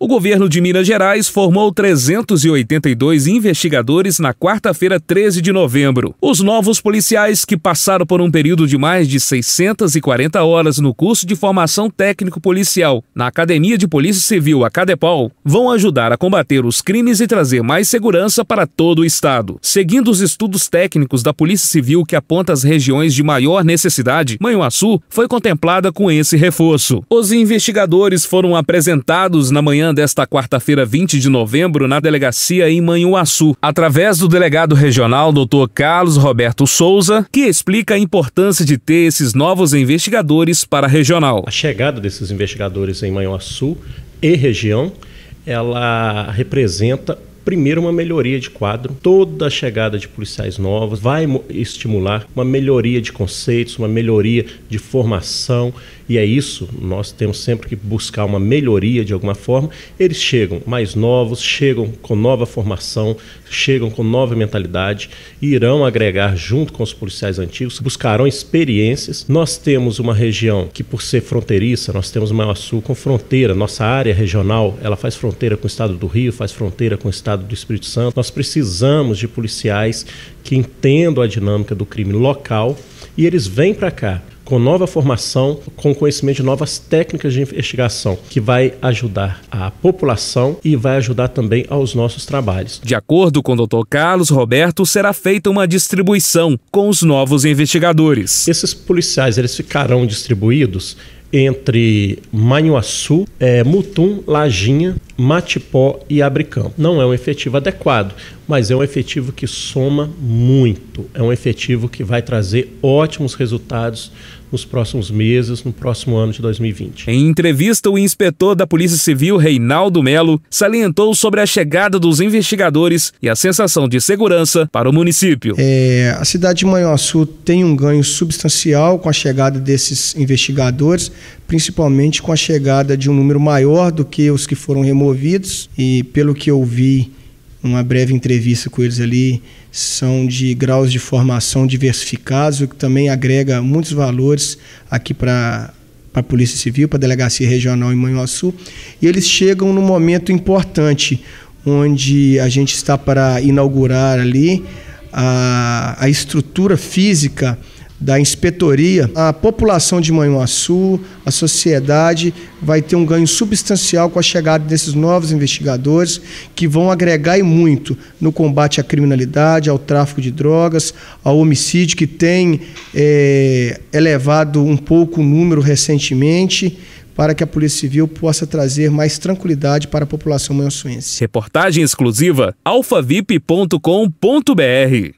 O governo de Minas Gerais formou 382 investigadores na quarta-feira, 13 de novembro. Os novos policiais, que passaram por um período de mais de 640 horas no curso de formação técnico-policial na Academia de Polícia Civil, a Cadepol, vão ajudar a combater os crimes e trazer mais segurança para todo o Estado. Seguindo os estudos técnicos da Polícia Civil que aponta as regiões de maior necessidade, Manhuaçu foi contemplada com esse reforço. Os investigadores foram apresentados na manhã desta quarta-feira, 20 de novembro, na delegacia em Manhuaçu, através do delegado regional Dr. Carlos Roberto Souza, que explica a importância de ter esses novos investigadores para a regional. A chegada desses investigadores em Manhuaçu e região, ela representa primeiro uma melhoria de quadro. Toda a chegada de policiais novos vai estimular uma melhoria de conceitos, uma melhoria de formação e é isso, nós temos sempre que buscar uma melhoria de alguma forma. Eles chegam mais novos, chegam com nova formação, chegam com nova mentalidade, e irão agregar junto com os policiais antigos, buscarão experiências. Nós temos uma região que, por ser fronteiriça, nós temos Maior Sul com fronteira, nossa área regional, ela faz fronteira com o estado do Rio, faz fronteira com o estado do Espírito Santo. Nós precisamos de policiais que entendam a dinâmica do crime local e eles vêm para cá com nova formação, com conhecimento de novas técnicas de investigação, que vai ajudar a população e vai ajudar também aos nossos trabalhos. De acordo com o Dr. Carlos Roberto, será feita uma distribuição com os novos investigadores. Esses policiais, eles ficarão distribuídos entre Manhuaçu, é, Mutum, Lajinha, Matipó e Abricão. Não é um efetivo adequado, mas é um efetivo que soma muito. É um efetivo que vai trazer ótimos resultados nos próximos meses, no próximo ano de 2020. Em entrevista, o inspetor da Polícia Civil, Reinaldo Melo, salientou sobre a chegada dos investigadores e a sensação de segurança para o município. É, a cidade de Manhuaçu tem um ganho substancial com a chegada desses investigadores, principalmente com a chegada de um número maior do que os que foram removidos e pelo que eu vi uma breve entrevista com eles ali, são de graus de formação diversificados, o que também agrega muitos valores aqui para a Polícia Civil, para a Delegacia Regional em Manhuaçu. E eles chegam num momento importante, onde a gente está para inaugurar ali a, a estrutura física da inspetoria, a população de Manhuaçu, a sociedade vai ter um ganho substancial com a chegada desses novos investigadores que vão agregar e muito no combate à criminalidade, ao tráfico de drogas, ao homicídio que tem é, elevado um pouco o número recentemente para que a Polícia Civil possa trazer mais tranquilidade para a população manhuaçuense. Reportagem exclusiva alfavip.com.br